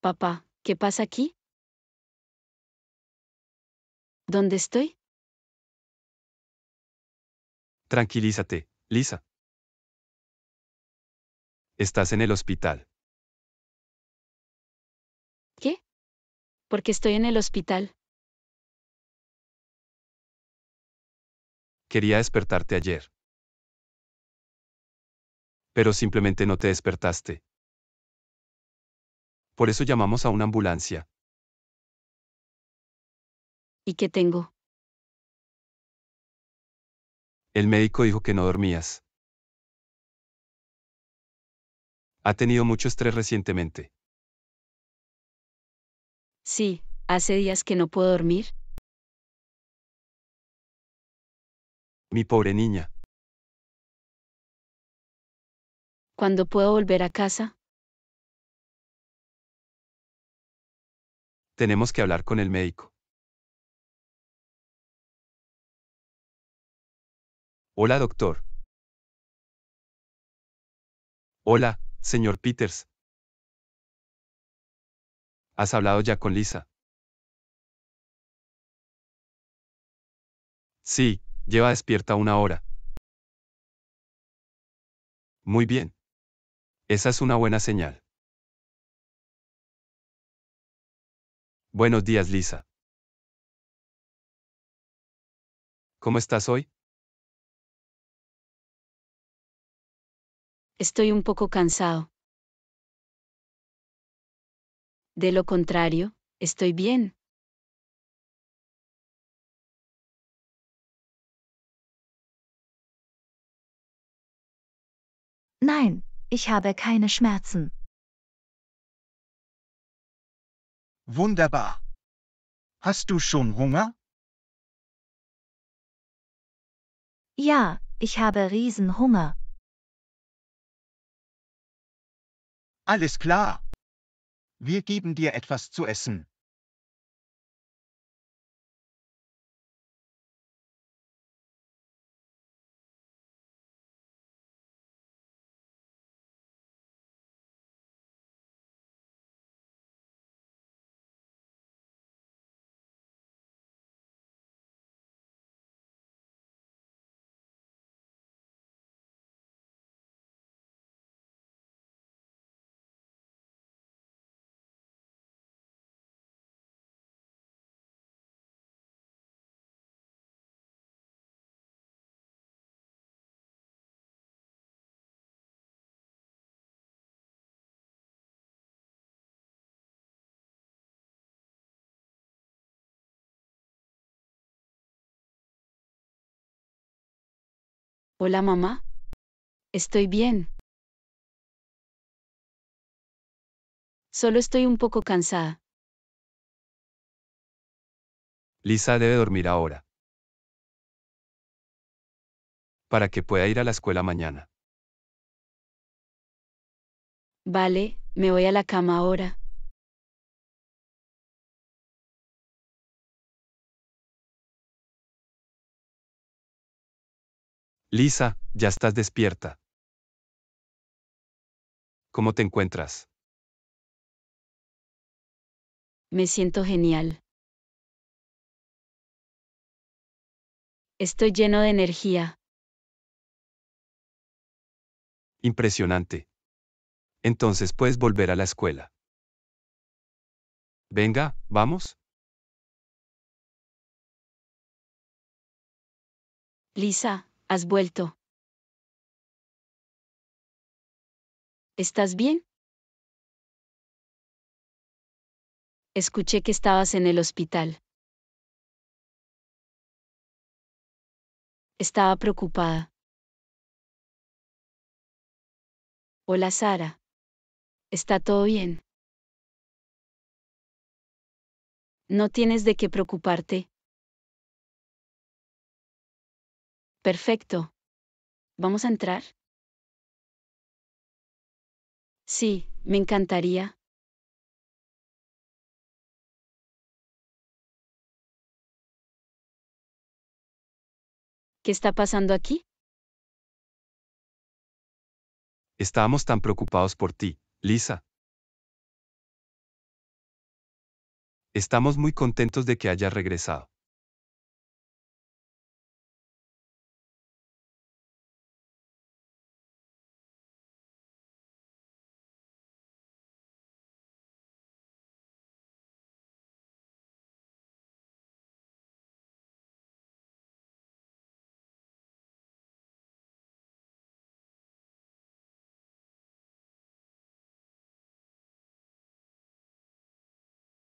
Papá, ¿qué pasa aquí? ¿Dónde estoy? Tranquilízate, Lisa. Estás en el hospital. ¿Qué? Porque estoy en el hospital? Quería despertarte ayer. Pero simplemente no te despertaste. Por eso llamamos a una ambulancia. ¿Y qué tengo? El médico dijo que no dormías. Ha tenido mucho estrés recientemente. Sí, hace días que no puedo dormir. Mi pobre niña. ¿Cuándo puedo volver a casa? Tenemos que hablar con el médico. Hola, doctor. Hola, señor Peters. ¿Has hablado ya con Lisa? Sí, lleva despierta una hora. Muy bien. Esa es una buena señal. Buenos días, Lisa. ¿Cómo estás hoy? Estoy un poco cansado. De lo contrario, estoy bien. Nein, ich habe keine Schmerzen. Wunderbar. Hast du schon Hunger? Ja, ich habe Riesenhunger. Alles klar. Wir geben dir etwas zu essen. Hola mamá. Estoy bien. Solo estoy un poco cansada. Lisa debe dormir ahora. Para que pueda ir a la escuela mañana. Vale, me voy a la cama ahora. Lisa, ya estás despierta. ¿Cómo te encuentras? Me siento genial. Estoy lleno de energía. Impresionante. Entonces puedes volver a la escuela. Venga, vamos. Lisa, has vuelto. ¿Estás bien? Escuché que estabas en el hospital. Estaba preocupada. Hola Sara. ¿Está todo bien? No tienes de qué preocuparte, Perfecto. ¿Vamos a entrar? Sí, me encantaría. ¿Qué está pasando aquí? Estábamos tan preocupados por ti, Lisa. Estamos muy contentos de que hayas regresado.